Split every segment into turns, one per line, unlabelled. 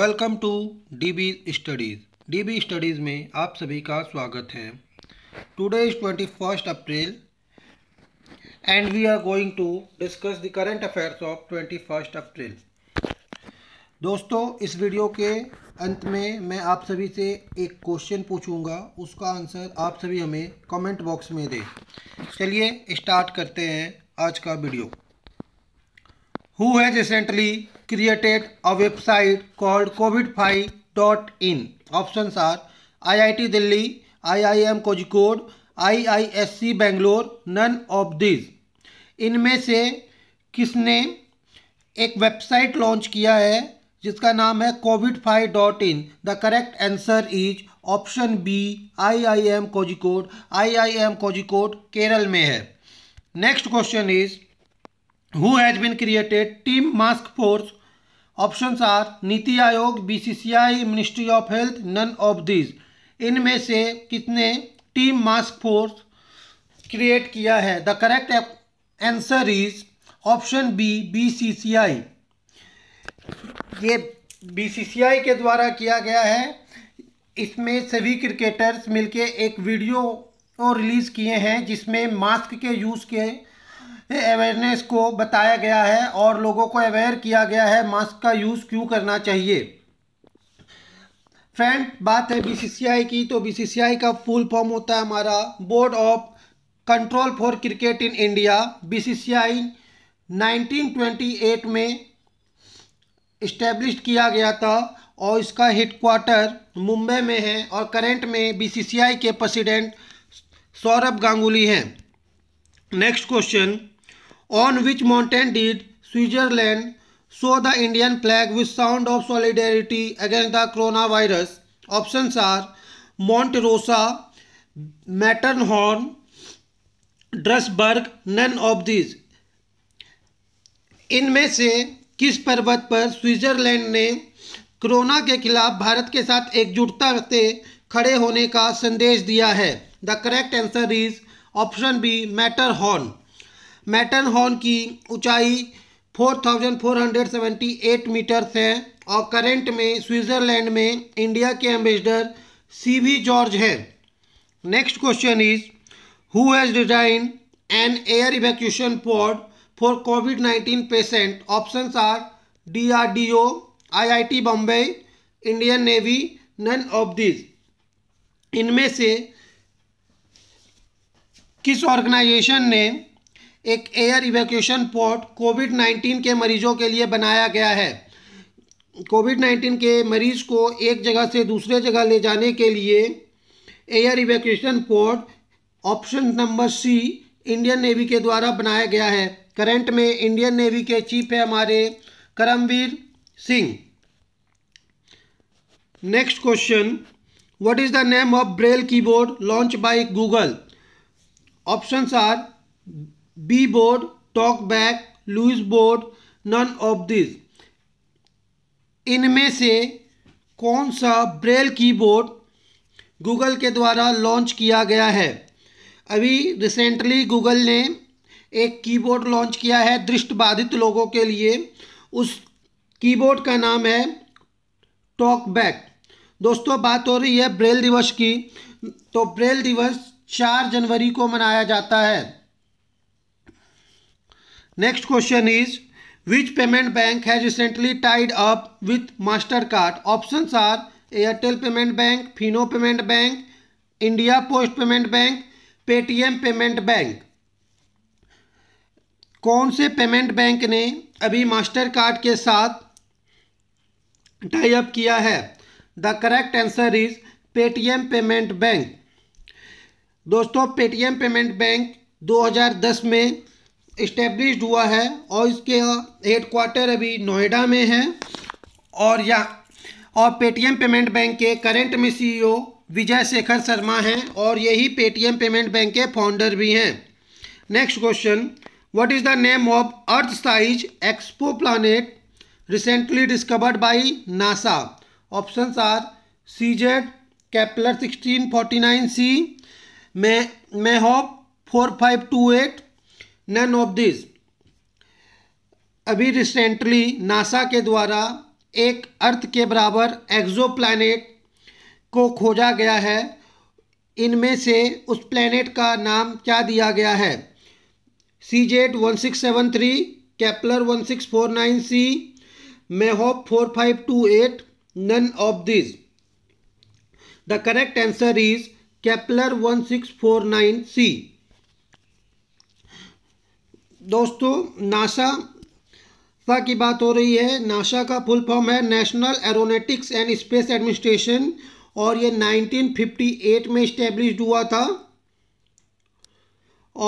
Welcome to DB studies DB studies में आप सभी का स्वागत है today is twenty first April and we are going to discuss the current affairs of twenty first April दोस्तों इस वीडियो के अंत में मैं आप सभी से एक क्वेश्चन पूछूंगा उसका आंसर आप सभी हमें कमेंट बॉक्स में दें चलिए स्टार्ट करते हैं आज का video who has recently created a website called covidfi.in. Options are IIT Delhi, IIM Kozhikode, IISC Bangalore, none of these. इनमें से किसने एक वेबसाइट लॉन्च किया है जिसका नाम है covid five dot in the correct answer is option B I I M Kozhikode I I M Kozhikode Kerala में है next question is who has been who has been created team mask force options are C ayog bcci ministry of health none of these इनमें से कितने team mask force create किया है the correct answer is option B B C C I ये B C C आई के द्वारा किया गया है इसमें सभी क्रिकेटर्स मिलके एक वीडियो और रिलीज़ किए हैं जिसमें मास्क के यूज़ के अवेयरनेस को बताया गया है और लोगों को अवेयर किया गया है मास्क का यूज़ क्यों करना चाहिए फ्रेंड बात है बीसीसीआई की तो बीसीसीआई का फुल फॉर्म होता है हमारा board of control for cricket in India BCCI 1928 में इस्टेब्लिश किया गया था और इसका हेडक्वार्टर मुंबई में है और करेंट में बीसीसीआई के प्रेसिडेंट सौरभ गांगुली हैं next question on which mountain did Switzerland show the Indian flag with sound of solidarity against the coronavirus? Options are Monte Rosa, Matterhorn, Drakensberg none of these इनमें से किस पर्वत पर स्विट्जरलैंड ने corona के खिलाफ भारत के साथ एकजुटता से खड़े होने का संदेश दिया है the correct answer is option B Matterhorn Matterhorn की ऊंचाई 4,478 मीटर्स है और करेंट में स्विट्ज़रलैंड में इंडिया के एम्बेसडर सी वी जॉर्ज है next question is who has design an air evacuation pod for covid nineteen patient option are D R D O I I T Bombay Indian navy none of this इनमें से किस organisation ने एक air evacuation port Covid 19 के मरीजों के लिए बनाया गया है कोविड 19 के मरीज को एक जगह से दूसरे जगह ले जाने के लिए air evacuation port option number C Indian navy के द्वारा बनाया गया है करंट में इंडियन नेवी के चीफ है हमारे Karambir Singh next question what is the name of braille keyboard launch by Google options are B board talk back Louis board none of this इनमें से कौन सा ब्रेल कीबोर्ड गूगल के द्वारा लॉन्च किया गया है अभी रिसेंटली गूगल ने एक कीबोर्ड लॉन्च किया है दृष्ट बाधित लोगों के लिए उस कीबोर्ड का नाम है टॉक बैक दोस्तों बात हो रही है ब्रेल दिवस की तो ब्रेल दिवस चार जनवरी को मनाया जाता है next question is which payment bank has recently tied up with master card option are Airtel payment bank Fino payment bank India post payment bank Paytm payment bank कौन से पेमेंट बैंक ने अभी मास्टर कार्ड के साथ tie up किया है the correct answer is Paytm payment bank दोस्तों Paytm payment bank 2010 में इस्टेब्लिश हुआ है और इसके हेड क्वार्टर अभी नोएडा में है और या और पेटीएम पेमेंट बैंक के करेंट में सीईओ e विजय शेखर शर्मा हैं और यही पेटीएम पेमेंट बैंक के फाउंडर भी हैं next question what is the name of earth size exo planet recently discovered by NASA option are C Z Kepler sixteen forty nine C मै होप four five two eight none of this अभी recently NASA के द्वारा एक अर्थ के बराबर exo planet को खोजा गया है इनमें से उस प्लानट का नाम क्या दिया गया है C Z one six seven three Kepler one six four nine C मेहोप four five two eight none of this the correct answer is Kepler one six four nine C दोस्तों नासा सा की बात हो रही है नासा का full form है national aeronautics and space administration और ये 1958 में इस्टेब्लिश हुआ था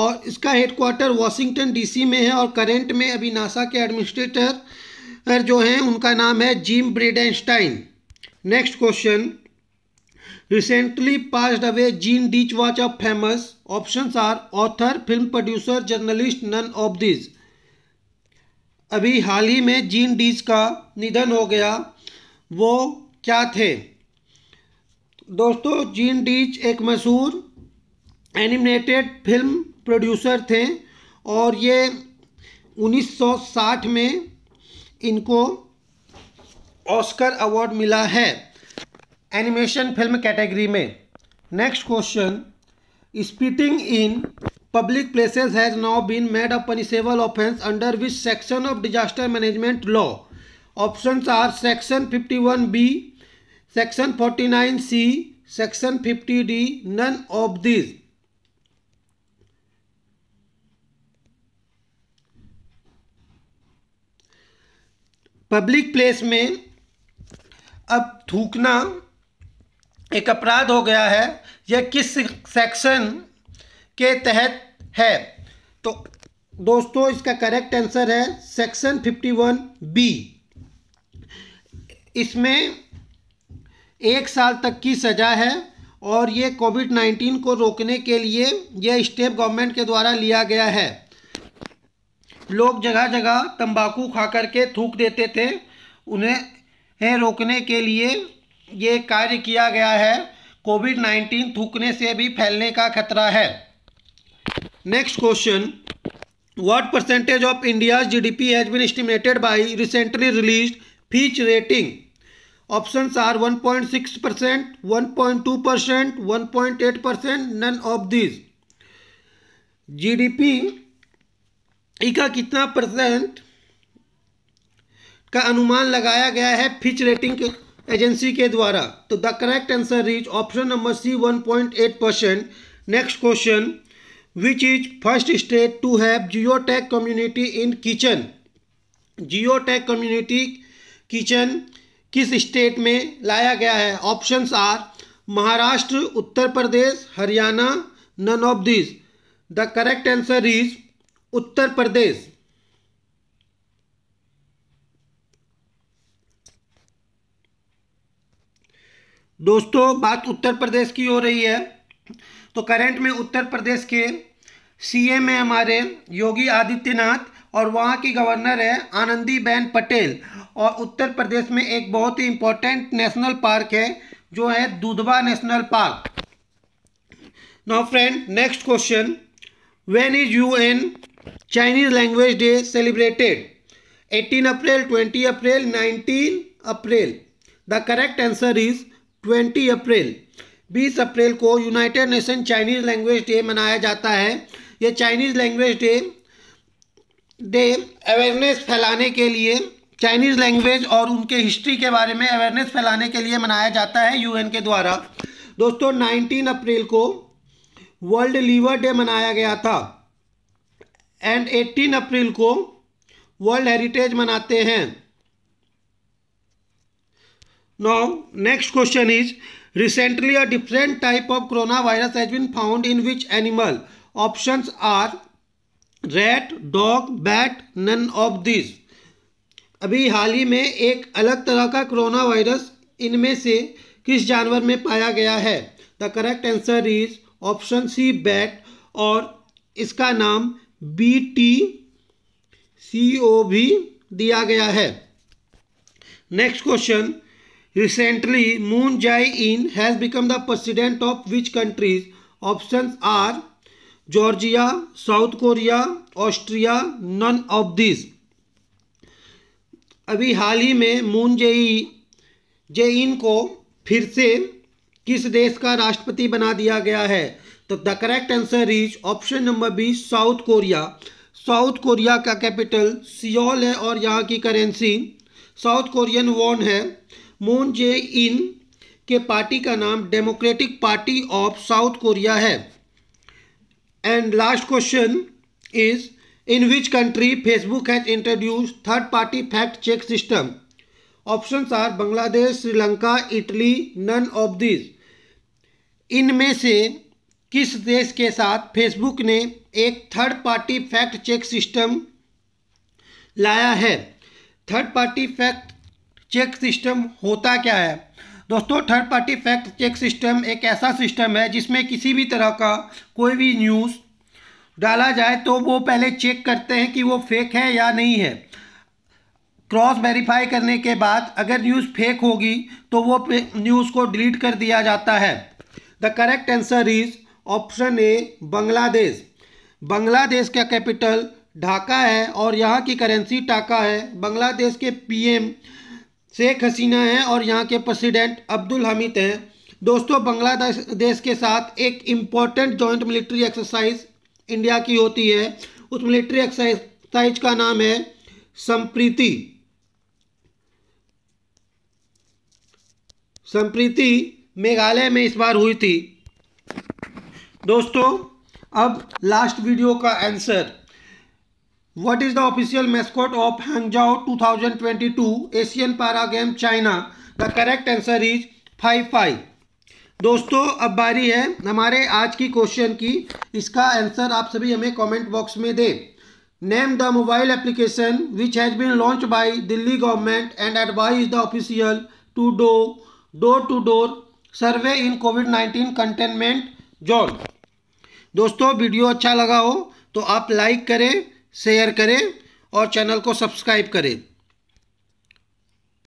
और इसका हेडक्वार्टर वाशिंगटन डीसी में है और करंट में अभी नासा के एडमिनिस्ट्रेटर जो हैं उनका नाम है Jim Bridenstine next question recently passed away Gene Deitch was of famous option are author film producer journalist none of this अभी हाल ही में जीन डीच का निधन हो गया वो क्या थे दोस्तों जीन डीच एक मशहूर एनिमेटेड फिल्म प्रोड्यूसर थे और ये 1960 में इनको ऑस्कर अवार्ड मिला है एनिमेशन फिल्म कैटेगरी में next question spitting in public places has now been made a punishable offence under which section of disaster management law option are section fifty one B section forty nine C section fifty D none of this public place में अब थूकना एक अपराध हो गया है यह किस सेक्शन के तहत है तो दोस्तों इसका करेक्ट आंसर है सेक्शन फिफ्टी वन बी इसमें एक साल तक की सज़ा है और ये कोविड नाइन्टीन को रोकने के लिए यह स्टेप गवर्नमेंट के द्वारा लिया गया है लोग जगह जगह तंबाकू खा करके थूक देते थे उन्हें रोकने के लिए ये कार्य किया गया है कोविड नाइन्टीन थूकने से भी फैलने का खतरा है next question what percentage of India India's GDP has been estimated by recently release Fitch rating option are one point six percent one point two percent one point eight percent none of this P का कितना percent का अनुमान लगाया गया है Fitch rating के agency के द्वारा तो the correct answer is option number C one point eight percent next question which is first state to have geo tag community in kitchen geo tag community kitchen किस state में लाया गया है options are Maharashtra Uttar Pradesh Haryana none of this the correct answer is Uttar Pradesh दोस्तों बात उत्तर प्रदेश की हो रही है तो करंट में उत्तर प्रदेश के सीएम है हमारे योगी आदित्यनाथ और वहाँ की गवर्नर है आनंदी बहन पटेल और उत्तर प्रदेश में एक बहुत ही इम्पोर्टेंट नेशनल पार्क है जो है Dudhwa national park no friend next question when is U N Chinese language day celebrated 18 April 20 April 19 April the correct answer is twenty April बीस अप्रैल को United Nation Chinese language day मनाया जाता है ये Chinese language day day awareness फैलाने के लिए चाइनीज़ लैंग्वेज और उनके हिस्ट्री के बारे में अवेयरनेस फैलाने के लिए मनाया जाता है यूएन के द्वारा दोस्तों नाइनटीन अप्रैल को वर्ल्ड लीवर डे मनाया गया था एंड एट्टीन अप्रैल को वर्ल्ड हेरिटेज मनाते हैं Now, next question is, recently a different type of coronavirus has been found in which animal? Options are rat, dog, bat, none of these. अभी हाल ही में एक अलग तरह का कोरोना वायरस इनमें से किस जानवर में पाया गया है the correct answer is option C bat और इसका नाम बी टी सी ओ भी दिया गया है next question Recently, Moon Jae-in has become the president of which countries? Options are Georgia, South Korea, Austria, none of these. अभी हाल ही में मून जेई जेइन को फिर से किस देश का राष्ट्रपति बना दिया गया है तो the correct answer is option number B South Korea South Korea का कैपिटल सियोल है और यहाँ की करेंसी साउथ कोरियन वॉन है मून जे इन के पार्टी का नाम Democratic Party of South Korea है and last question is in which country Facebook has introduce third party fact check system options are Bangladesh Sri Lanka Italy none of this इनमें से किस देश के साथ फेसबुक ने एक third party fact check system लाया है third party fact check system होता क्या है दोस्तों third party fact check system एक ऐसा सिस्टम है जिसमें किसी भी तरह का कोई भी न्यूज़ डाला जाए तो वो पहले चेक करते हैं कि वो फेक है या नहीं है क्रॉस वेरीफाई करने के बाद अगर न्यूज़ फेक होगी तो वो न्यूज़ को डिलीट कर दिया जाता है the correct answer is option A Bangladesh Bangladesh का कैपिटल ढाका है और यहाँ की करेंसी टाका है बांग्लादेश के पीएम शेख हसीना हैं और यहाँ के प्रेसिडेंट अब्दुल हमीद हैं दोस्तों बांग्लादेश देश के साथ एक important joint military exercise India की होती है उस मिलिट्री एक्सरसाइज का नाम है संप्रीति संप्रीति मेघालय में इस बार हुई थी दोस्तों अब लास्ट वीडियो का answer What is the official mascot of Hangzhou 2022 Asian para game China the correct answer is five five दोस्तों अब बारी है हमारे आज की क्वेश्चन की इसका आंसर आप सभी हमें कमेंट बॉक्स में दें name the mobile application which has been launch by Delhi government and advise the official to do door to door survey in COVID nineteen containment zone दोस्तों वीडियो अच्छा लगा हो तो आप लाइक करें शेयर करें और चैनल को सब्सक्राइब करें